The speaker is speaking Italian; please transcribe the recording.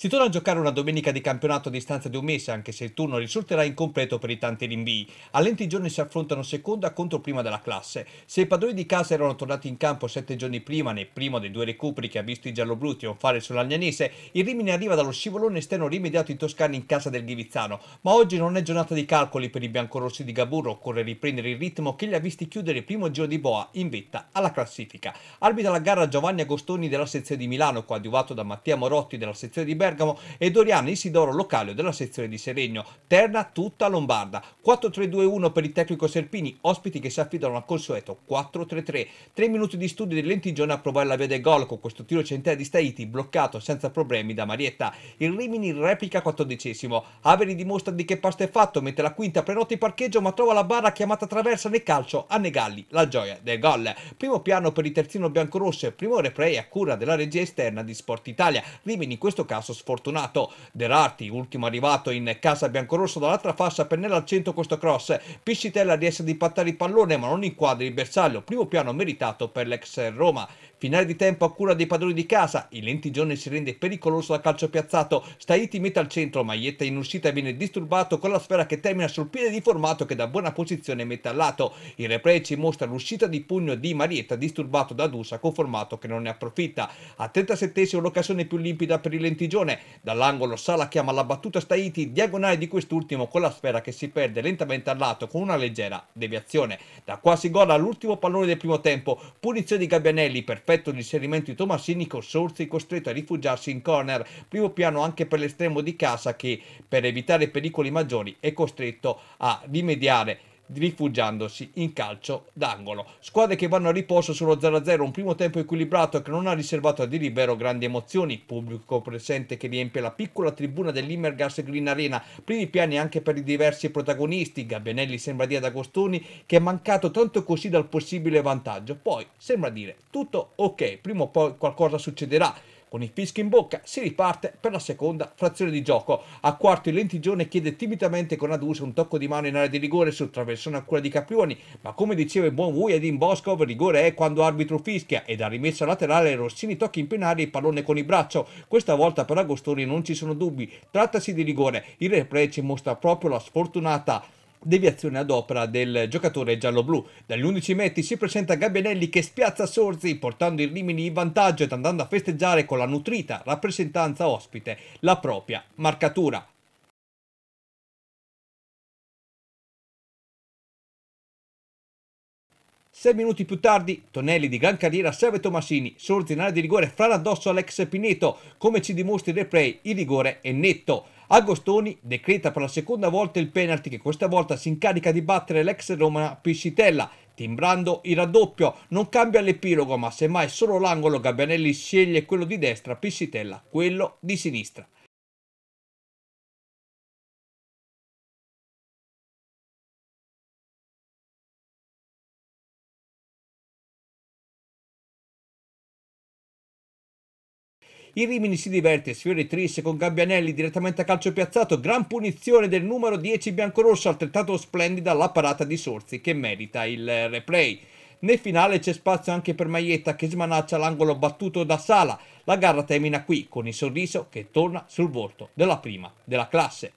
Si torna a giocare una domenica di campionato a distanza di un mese, anche se il turno risulterà incompleto per i tanti rinvii. A lenti giorni si affrontano seconda contro prima della classe. Se i padroni di casa erano tornati in campo sette giorni prima, nel primo dei due recuperi che ha visto i gialloblu trionfare sull'Agnanese, il Rimini arriva dallo scivolone esterno rimediato in Toscana in casa del Ghivizzano. Ma oggi non è giornata di calcoli per i biancorossi di Gaburro, occorre riprendere il ritmo che li ha visti chiudere il primo giro di Boa in vetta alla classifica. Arbitra la gara Giovanni Agostoni della sezione di Milano, coadiuvato da Mattia Morotti della sezione di Bergamo, Bergamo e Doriano Isidoro Localio della sezione di Seregno. Terna tutta lombarda. 4-3-2-1 per il tecnico Serpini, ospiti che si affidano al consueto 4-3-3. Tre minuti di studio di Lentigione a provare la via del gol con questo tiro centrale di Staiti bloccato senza problemi da Marietta. Il Rimini replica 14esimo. Averi dimostra di che pasta è fatto, mette la quinta, prenota in parcheggio ma trova la barra chiamata traversa nel calcio a Negalli, la gioia del gol. Primo piano per il terzino biancorosso e primo replay a cura della regia esterna di Sport Italia. Rimini in questo caso sfortunato Derarti, ultimo arrivato in casa biancorosso dall'altra fascia, pennella al centro questo cross, Piscitella riesce ad impattare il pallone ma non inquadra il bersaglio, primo piano meritato per l'ex Roma. Finale di tempo a cura dei padroni di casa, il lentigione si rende pericoloso da calcio piazzato, Staiti mette al centro, Maglietta in uscita viene disturbato con la sfera che termina sul piede di formato che da buona posizione mette a lato. Il replay ci mostra l'uscita di pugno di Marietta disturbato da Dusa con formato che non ne approfitta. A 37 l'occasione più limpida per il lentigione, dall'angolo Sala chiama la battuta Staiti, diagonale di quest'ultimo con la sfera che si perde lentamente al lato con una leggera deviazione. Da qua si gola all'ultimo pallone del primo tempo, punizione di Gabbianelli, perfetto perfetto l'inserimento di Tomassinico, Sorzi costretto a rifugiarsi in corner, primo piano anche per l'estremo di Casa che per evitare pericoli maggiori è costretto a rimediare rifugiandosi in calcio d'angolo. Squadre che vanno a riposo sullo 0-0, un primo tempo equilibrato che non ha riservato a Di vero grandi emozioni, pubblico presente che riempie la piccola tribuna dell'Immergas Green Arena, primi piani anche per i diversi protagonisti, Gabbianelli sembra dire ad Agostoni che è mancato tanto così dal possibile vantaggio, poi sembra dire tutto ok, prima o poi qualcosa succederà. Con il fischio in bocca si riparte per la seconda frazione di gioco. A quarto il lentigione chiede timidamente con Adusa un tocco di mano in area di rigore sul traversone a cura di Caprioni, ma come diceva il buon Vujadin Boscov, rigore è quando arbitro fischia e da rimessa laterale Rossini tocca in penale il pallone con il braccio. Questa volta per Agostoni non ci sono dubbi, trattasi di rigore. Il replay ci mostra proprio la sfortunata Deviazione ad opera del giocatore giallo-blu. Dagli 11 metri si presenta Gabbianelli che spiazza Sorzi portando il Rimini in vantaggio ed andando a festeggiare con la nutrita rappresentanza ospite la propria marcatura. Sei minuti più tardi, Tonelli di gran carriera serve Tomasini, sorge in area di rigore fra addosso all'ex Pineto. Come ci dimostra il replay, il rigore è netto. Agostoni decreta per la seconda volta il penalty che questa volta si incarica di battere l'ex Roma Piscitella, timbrando il raddoppio. Non cambia l'epilogo, ma semmai solo l'angolo Gabanelli sceglie quello di destra, Piscitella quello di sinistra. Il Rimini si diverte, sfiora e trisce con Gabbianelli direttamente a calcio piazzato, gran punizione del numero 10 biancorosso, altrettanto splendida la parata di Sorzi che merita il replay. Nel finale c'è spazio anche per Maietta che smanaccia l'angolo battuto da Sala. La gara termina qui con il sorriso che torna sul volto della prima della classe.